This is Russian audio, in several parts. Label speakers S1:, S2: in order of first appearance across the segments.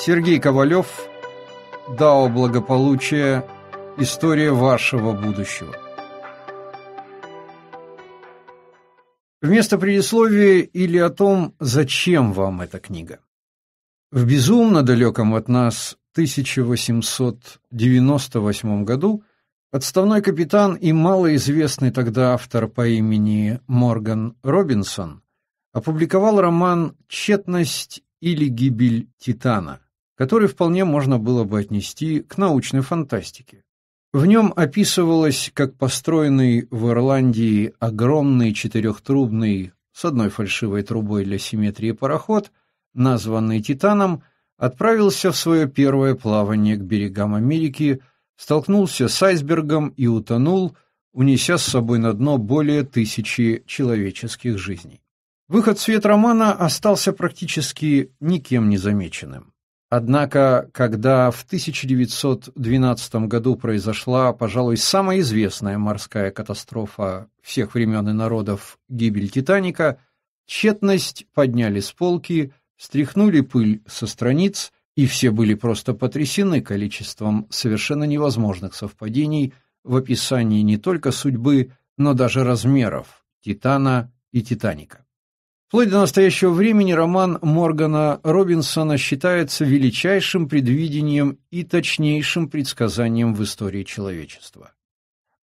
S1: Сергей Ковалев, Дао Благополучие, История вашего будущего. Вместо предисловия или о том, зачем вам эта книга. В безумно далеком от нас 1898 году подставной капитан и малоизвестный тогда автор по имени Морган Робинсон опубликовал роман «Четность или гибель Титана», который вполне можно было бы отнести к научной фантастике. В нем описывалось, как построенный в Ирландии огромный четырехтрубный с одной фальшивой трубой для симметрии пароход, названный «Титаном», отправился в свое первое плавание к берегам Америки, столкнулся с айсбергом и утонул, унеся с собой на дно более тысячи человеческих жизней. Выход в свет романа остался практически никем не замеченным. Однако, когда в 1912 году произошла, пожалуй, самая известная морская катастрофа всех времен и народов – гибель «Титаника», тщетность подняли с полки, стряхнули пыль со страниц, и все были просто потрясены количеством совершенно невозможных совпадений в описании не только судьбы, но даже размеров «Титана» и «Титаника». Вплоть до настоящего времени роман Моргана Робинсона считается величайшим предвидением и точнейшим предсказанием в истории человечества.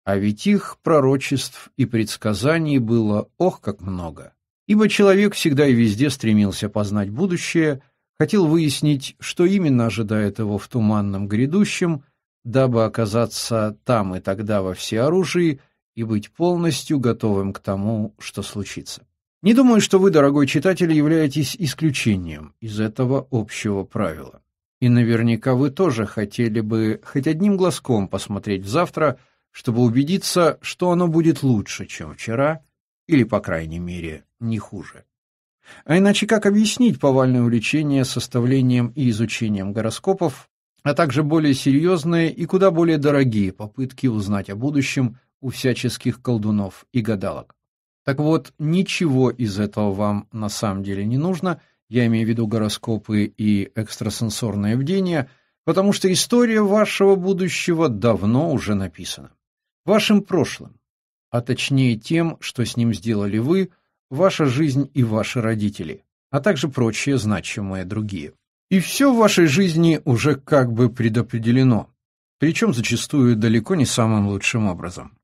S1: А ведь их пророчеств и предсказаний было ох как много, ибо человек всегда и везде стремился познать будущее, хотел выяснить, что именно ожидает его в туманном грядущем, дабы оказаться там и тогда во всеоружии и быть полностью готовым к тому, что случится. Не думаю, что вы, дорогой читатель, являетесь исключением из этого общего правила. И наверняка вы тоже хотели бы хоть одним глазком посмотреть завтра, чтобы убедиться, что оно будет лучше, чем вчера, или, по крайней мере, не хуже. А иначе как объяснить повальное увлечение составлением и изучением гороскопов, а также более серьезные и куда более дорогие попытки узнать о будущем у всяческих колдунов и гадалок? Так вот, ничего из этого вам на самом деле не нужно, я имею в виду гороскопы и экстрасенсорное бдение, потому что история вашего будущего давно уже написана. Вашим прошлым, а точнее тем, что с ним сделали вы, ваша жизнь и ваши родители, а также прочие значимые другие. И все в вашей жизни уже как бы предопределено, причем зачастую далеко не самым лучшим образом.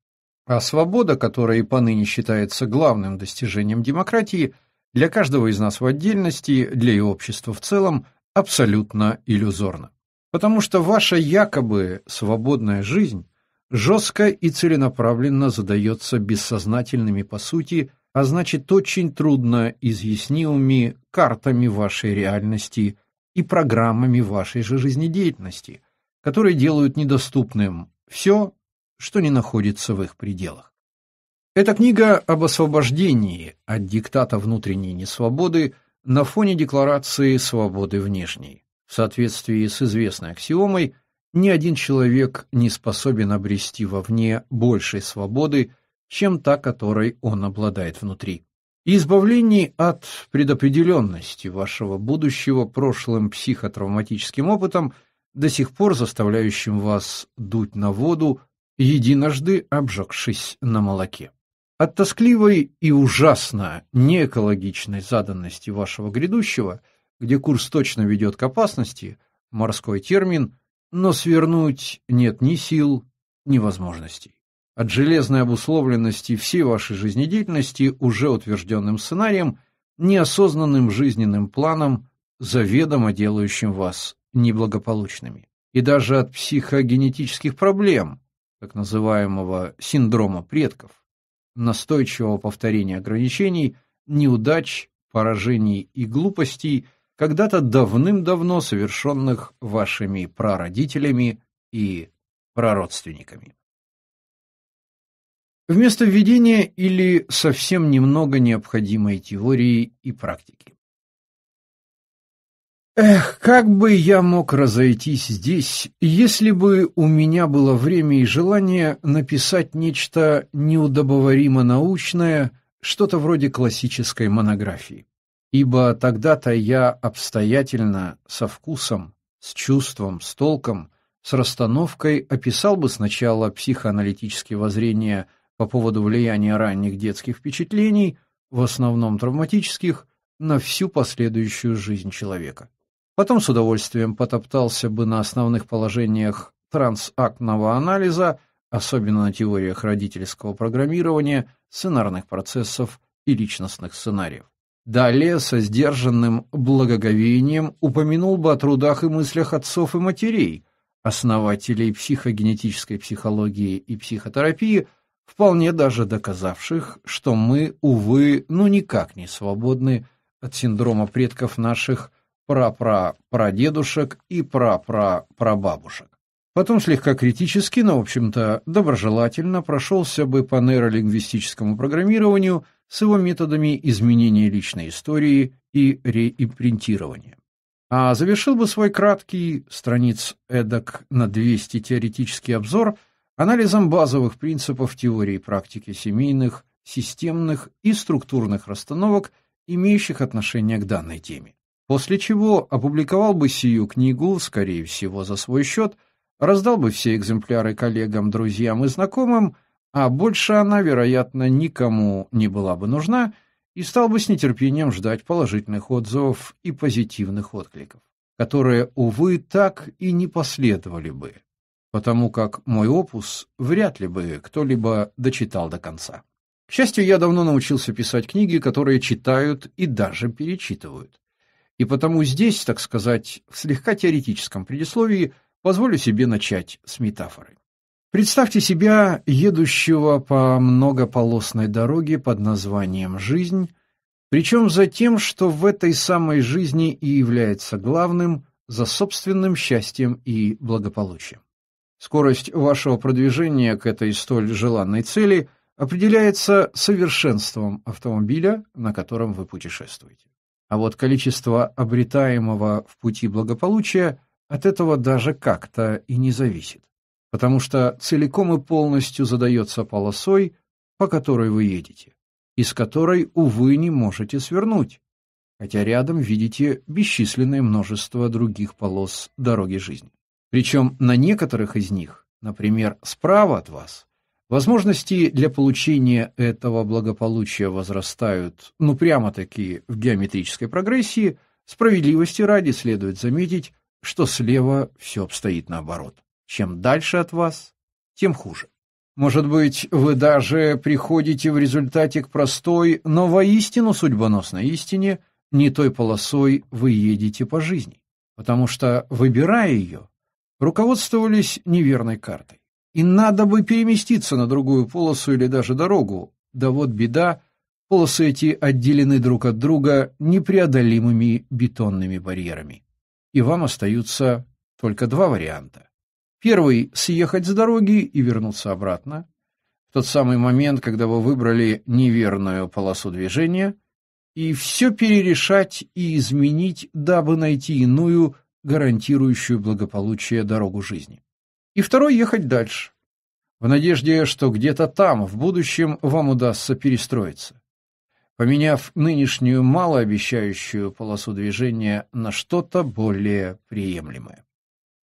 S1: А свобода, которая и поныне считается главным достижением демократии, для каждого из нас в отдельности, для и общества в целом, абсолютно иллюзорна. Потому что ваша якобы свободная жизнь жестко и целенаправленно задается бессознательными по сути, а значит очень трудно изъяснимыми картами вашей реальности и программами вашей же жизнедеятельности, которые делают недоступным все что не находится в их пределах. Эта книга об освобождении от диктата внутренней несвободы на фоне декларации свободы внешней. В соответствии с известной аксиомой, ни один человек не способен обрести вовне большей свободы, чем та, которой он обладает внутри. Избавление от предопределенности вашего будущего прошлым психотравматическим опытом, до сих пор заставляющим вас дуть на воду единожды обжегшись на молоке. От тоскливой и ужасно неэкологичной заданности вашего грядущего, где курс точно ведет к опасности, морской термин, но свернуть нет ни сил, ни возможностей. От железной обусловленности всей вашей жизнедеятельности уже утвержденным сценарием, неосознанным жизненным планом, заведомо делающим вас неблагополучными. И даже от психогенетических проблем, так называемого синдрома предков, настойчивого повторения ограничений, неудач, поражений и глупостей, когда-то давным-давно совершенных вашими прародителями и прародственниками. Вместо введения или совсем немного необходимой теории и практики. Эх, как бы я мог разойтись здесь, если бы у меня было время и желание написать нечто неудобоваримо научное, что-то вроде классической монографии. Ибо тогда-то я обстоятельно, со вкусом, с чувством, с толком, с расстановкой описал бы сначала психоаналитические воззрения по поводу влияния ранних детских впечатлений, в основном травматических, на всю последующую жизнь человека. Потом с удовольствием потоптался бы на основных положениях трансактного анализа, особенно на теориях родительского программирования, сценарных процессов и личностных сценариев. Далее, со сдержанным благоговением, упомянул бы о трудах и мыслях отцов и матерей, основателей психогенетической психологии и психотерапии, вполне даже доказавших, что мы, увы, ну никак не свободны от синдрома предков наших прапрапрадедушек и прапрапрабабушек. Потом слегка критически, но, в общем-то, доброжелательно прошелся бы по нейролингвистическому программированию с его методами изменения личной истории и реимпринтирования. А завершил бы свой краткий, страниц эдак на 200 теоретический обзор, анализом базовых принципов теории и практики семейных, системных и структурных расстановок, имеющих отношение к данной теме после чего опубликовал бы сию книгу, скорее всего, за свой счет, раздал бы все экземпляры коллегам, друзьям и знакомым, а больше она, вероятно, никому не была бы нужна, и стал бы с нетерпением ждать положительных отзывов и позитивных откликов, которые, увы, так и не последовали бы, потому как мой опус вряд ли бы кто-либо дочитал до конца. К счастью, я давно научился писать книги, которые читают и даже перечитывают. И потому здесь, так сказать, в слегка теоретическом предисловии позволю себе начать с метафоры. Представьте себя едущего по многополосной дороге под названием «Жизнь», причем за тем, что в этой самой жизни и является главным за собственным счастьем и благополучием. Скорость вашего продвижения к этой столь желанной цели определяется совершенством автомобиля, на котором вы путешествуете. А вот количество обретаемого в пути благополучия от этого даже как-то и не зависит, потому что целиком и полностью задается полосой, по которой вы едете, из которой, увы, не можете свернуть, хотя рядом видите бесчисленное множество других полос дороги жизни. Причем на некоторых из них, например, справа от вас, Возможности для получения этого благополучия возрастают, ну прямо-таки в геометрической прогрессии. Справедливости ради следует заметить, что слева все обстоит наоборот. Чем дальше от вас, тем хуже. Может быть, вы даже приходите в результате к простой, но воистину судьбоносной истине, не той полосой вы едете по жизни, потому что, выбирая ее, руководствовались неверной картой и надо бы переместиться на другую полосу или даже дорогу. Да вот беда, полосы эти отделены друг от друга непреодолимыми бетонными барьерами. И вам остаются только два варианта. Первый – съехать с дороги и вернуться обратно. В тот самый момент, когда вы выбрали неверную полосу движения, и все перерешать и изменить, дабы найти иную, гарантирующую благополучие дорогу жизни и второй ехать дальше, в надежде, что где-то там, в будущем, вам удастся перестроиться. Поменяв нынешнюю малообещающую полосу движения на что-то более приемлемое.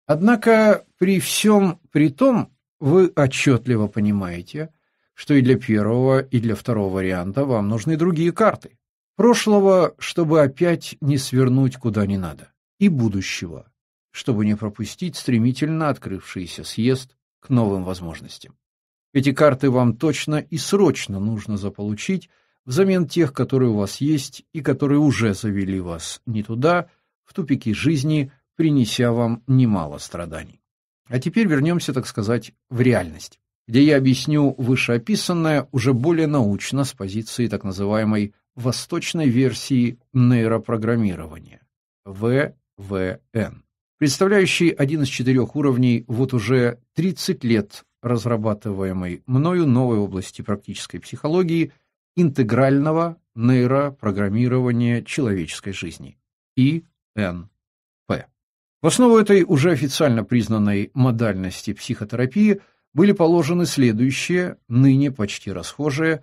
S1: Однако при всем при том вы отчетливо понимаете, что и для первого, и для второго варианта вам нужны другие карты. Прошлого, чтобы опять не свернуть куда не надо, и будущего, чтобы не пропустить стремительно открывшийся съезд к новым возможностям. Эти карты вам точно и срочно нужно заполучить взамен тех, которые у вас есть и которые уже завели вас не туда, в тупики жизни, принеся вам немало страданий. А теперь вернемся, так сказать, в реальность, где я объясню вышеописанное уже более научно с позиции так называемой восточной версии нейропрограммирования – ВВН представляющий один из четырех уровней вот уже 30 лет разрабатываемой мною новой области практической психологии интегрального нейропрограммирования человеческой жизни ИНП. В основу этой уже официально признанной модальности психотерапии были положены следующие, ныне почти расхожие,